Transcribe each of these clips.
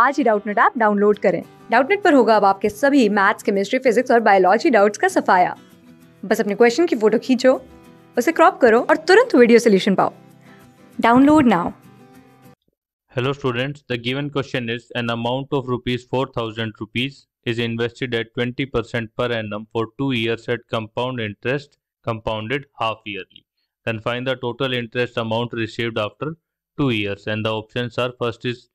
आज ही Doubtnut app download करें डाउटनेट पर होगा अब आपके सभी मैथ्स केमिस्ट्री फिजिक्स और बायोलॉजी डाउट्स का सफाया बस अपने क्वेश्चन की फोटो खींचो उसे क्रॉप करो और तुरंत वीडियो सोल्यूशन पाओ download now hello students the given question is an amount of rupees four thousand rupees is invested at twenty percent per annum for two years at compound interest compounded half yearly then find the total interest amount received after two years and the option are first is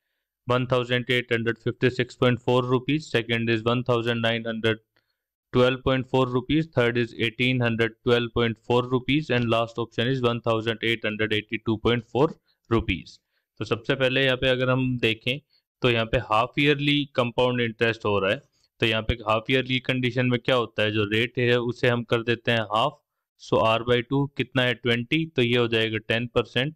1856.4 rupees second is 1912.4 rupees third is 1812.4 rupees and last option is 1882.4 rupees तो सबसे पहले यहाँ पे अगर हम देखें तो यहाँ पे हाफ ईयरली कंपाउंड इंटरेस्ट हो रहा है तो यहाँ पे हाफ ईयरली कंडीशन में क्या होता है जो रेट है उसे हम कर देते हैं half so R by two कितना है ट्वेंटी तो ये हो जाएगा टेन परसेंट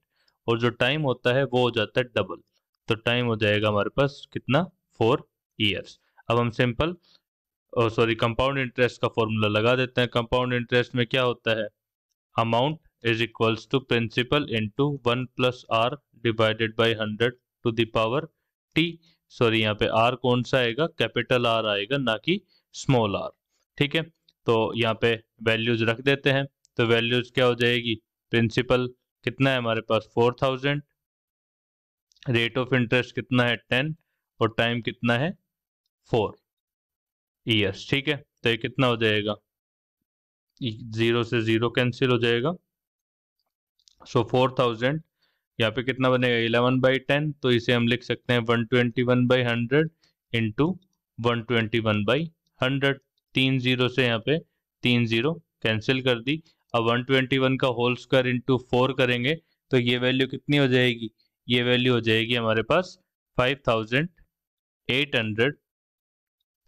और जो टाइम होता है वो हो जाता है डबल तो टाइम हो जाएगा हमारे पास कितना फोर ईयर्स अब हम सिंपल सॉरी कंपाउंड इंटरेस्ट का फॉर्मूला लगा देते हैं कंपाउंड इंटरेस्ट में क्या होता है amount is equals to principal into one plus R divided by hundred to the power T sorry यहाँ पे आर कौन सा आएगा कैपिटल आर आएगा ना कि स्मॉल आर ठीक है तो यहाँ पे वैल्यूज रख देते हैं तो वैल्यूज क्या हो जाएगी प्रिंसिपल कितना है हमारे पास four thousand rate of interest कितना है टेन और टाइम कितना है फोर ईयर्स ठीक है तो ये कितना हो जाएगा जीरो से जीरो कैंसिल हो जाएगा सो फोर थाउजेंड यहाँ पे कितना बनेगा इलेवन बाई टेन तो इसे हम लिख सकते हैं one twenty one by hundred into one twenty one by hundred तीन जीरो से यहाँ पे तीन जीरो कैंसिल कर दी अब वन ट्वेंटी वन का होल स्क्वायर इंटू फोर करेंगे तो ये वैल्यू कितनी हो जाएगी ये वैल्यू हो जाएगी हमारे पास five thousand eight hundred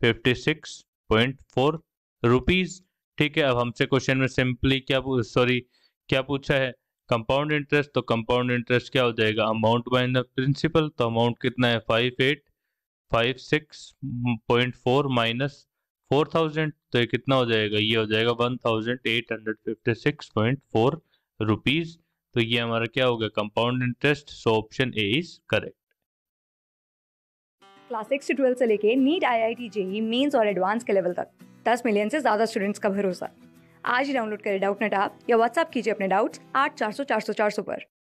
fifty six point four rupees ठीक है अब हमसे क्वेश्चन में सिंपली क्या सॉरी क्या पूछा है कंपाउंड इंटरेस्ट तो कंपाउंड इंटरेस्ट क्या हो जाएगा अमाउंट माइन द प्रिंसिपल तो अमाउंट कितना है five eight five six point four minus four thousand तो ये कितना हो जाएगा ये हो जाएगा one thousand eight hundred fifty six point four rupees तो ये हमारा क्या हो गया compound interest so option A is correct class six to twelve से लेके NEET I I T JEE mains और एडवांस के लेवल तक दस मिलियन से ज़्यादा स्टूडेंट्स का भरोसा आज ही डाउनलोड करें डाउट नेट आप या व्हाट्सअप कीजिए अपने डाउट्स आठ चार सौ चार सौ चार सौ पर